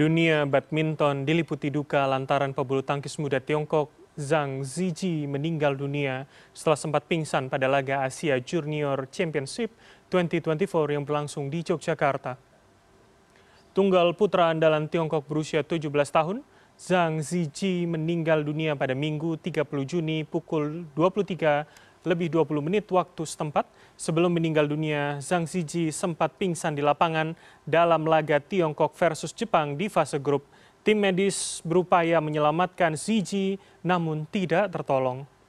Dunia badminton diliputi duka lantaran pebulu tangkis muda Tiongkok Zhang Ziji meninggal dunia setelah sempat pingsan pada laga Asia Junior Championship 2024 yang berlangsung di Yogyakarta. Tunggal putra andalan Tiongkok berusia 17 tahun, Zhang Ziji meninggal dunia pada Minggu 30 Juni pukul 23 lebih 20 menit waktu setempat. Sebelum meninggal dunia, Zhang Ziji sempat pingsan di lapangan dalam laga Tiongkok versus Jepang di fase grup. Tim medis berupaya menyelamatkan Ziji namun tidak tertolong.